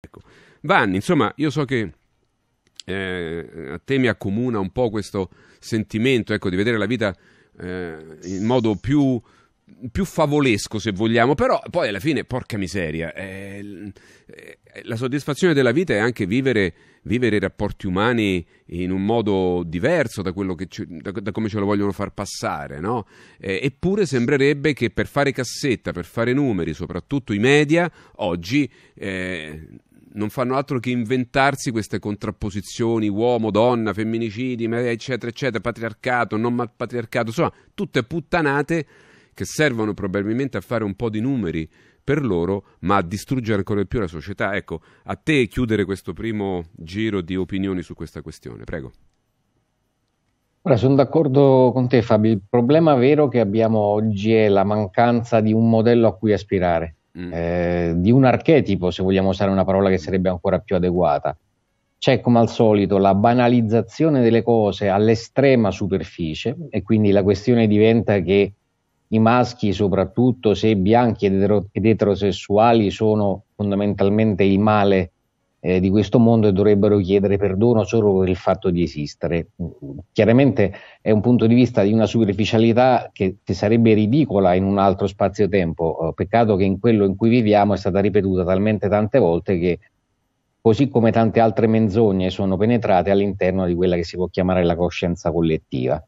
Ecco. Vanni, insomma, io so che eh, a te mi accomuna un po' questo sentimento ecco, di vedere la vita eh, in modo più, più, favolesco, se vogliamo, però poi alla fine, porca miseria, eh, eh la soddisfazione della vita è anche vivere, vivere, i rapporti umani in un modo diverso da, ci, da, da come ce lo vogliono far passare, no? Eh, eppure sembrerebbe che per fare cassetta, per fare numeri, soprattutto i media, oggi eh, non fanno altro che inventarsi queste contrapposizioni uomo, donna, femminicidi, eccetera, eccetera, patriarcato, non patriarcato, insomma, tutte puttanate che servono probabilmente a fare un po' di numeri per loro, ma a distruggere ancora di più la società. Ecco, a te chiudere questo primo giro di opinioni su questa questione, prego. Ora, sono d'accordo con te Fabio, il problema vero che abbiamo oggi è la mancanza di un modello a cui aspirare mm. eh, di un archetipo, se vogliamo usare una parola che sarebbe ancora più adeguata. C'è come al solito la banalizzazione delle cose all'estrema superficie e quindi la questione diventa che i maschi, soprattutto se bianchi ed, etero- ed eterosessuali, sono fondamentalmente il male eh, di questo mondo e dovrebbero chiedere perdono solo per il fatto di esistere. Chiaramente è un punto di vista di una superficialità che, che sarebbe ridicola in un altro spazio-tempo, eh, peccato che in quello in cui viviamo è stata ripetuta talmente tante volte che così come tante altre menzogne sono penetrate all'interno di quella che si può chiamare la coscienza collettiva.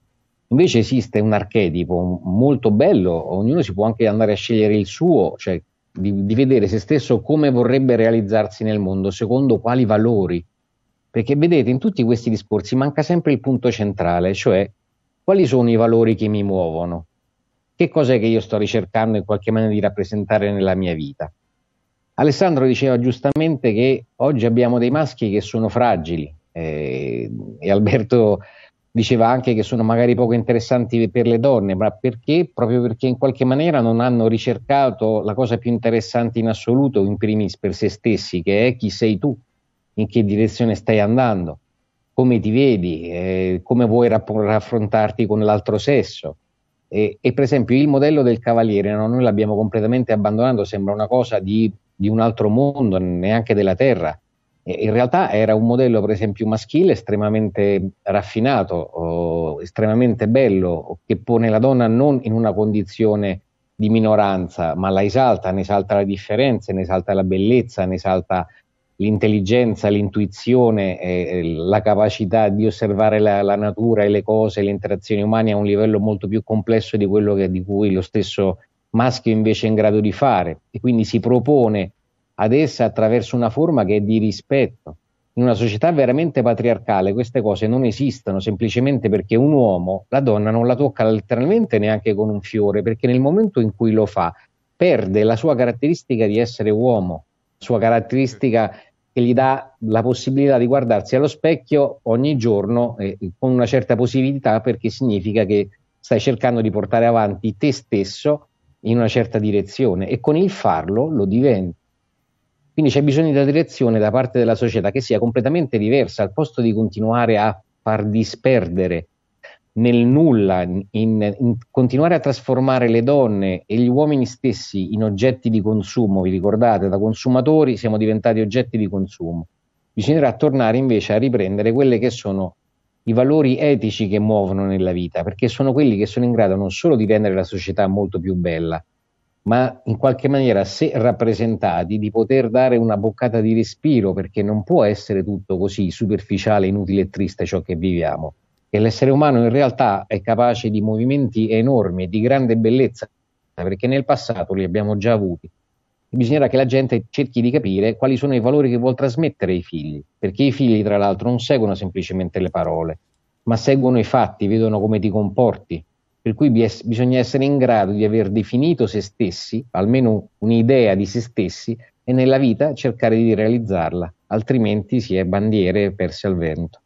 Invece esiste un archetipo molto bello, ognuno si può anche andare a scegliere il suo, cioè di, di vedere se stesso come vorrebbe realizzarsi nel mondo, secondo quali valori. Perché vedete, in tutti questi discorsi manca sempre il punto centrale, cioè quali sono i valori che mi muovono, che cos'è che io sto ricercando in qualche maniera di rappresentare nella mia vita. Alessandro diceva giustamente che oggi abbiamo dei maschi che sono fragili eh, e Alberto diceva anche che sono magari poco interessanti per le donne, ma perché? Proprio perché in qualche maniera non hanno ricercato la cosa più interessante in assoluto, in primis per se stessi, che è chi sei tu, in che direzione stai andando, come ti vedi, eh, come vuoi raffrontarti con l'altro sesso. E, e, per esempio il modello del cavaliere, no? noi l'abbiamo completamente abbandonato, sembra una cosa di, di un altro mondo, neanche della terra eh, in realtà era un modello, per esempio, maschile estremamente raffinato, oh, estremamente bello, che pone la donna non in una condizione di minoranza, ma la esalta, ne esalta le differenze, ne esalta la bellezza, ne esalta l'intelligenza, l'intuizione, eh, la capacità di osservare la, la, natura e le cose, le interazioni umane a un livello molto più complesso di quello che, di cui lo stesso maschio invece è in grado di fare. E quindi si propone ad essa attraverso una forma che è di rispetto. In una società veramente patriarcale queste cose non esistono semplicemente perché un uomo, la donna, non la tocca letteralmente neanche con un fiore, perché nel momento in cui lo fa perde la sua caratteristica di essere uomo, sua caratteristica che gli dà la possibilità di guardarsi allo specchio ogni giorno eh, con una certa positività perché significa che stai cercando di portare avanti te stesso in una certa direzione e con il farlo lo diventi. Quindi c'è bisogno di una direzione da parte della società che sia completamente diversa, al posto di continuare a far disperdere nel nulla, in, in, continuare a trasformare le donne e gli uomini stessi in oggetti di consumo, vi ricordate, da consumatori siamo diventati oggetti di consumo. Bisognerà tornare invece a riprendere quelli che sono i valori etici che muovono nella vita, perché sono quelli che sono in grado non solo di rendere la società molto più bella, ma in qualche maniera se rappresentati di poter dare una boccata di respiro perché non può essere tutto così superficiale, inutile e triste ciò che viviamo. E l'essere umano in realtà è capace di movimenti enormi e di grande bellezza perché nel passato li abbiamo già avuti. Bisognerà che la gente cerchi di capire quali sono i valori che vuol trasmettere ai figli, perché i figli tra l'altro non seguono semplicemente le parole, ma seguono i fatti, vedono come ti comporti, per cui bis- bisogna essere in grado di aver definito se stessi, almeno un'idea di se stessi, e nella vita cercare di realizzarla, altrimenti si è bandiere perse al vento.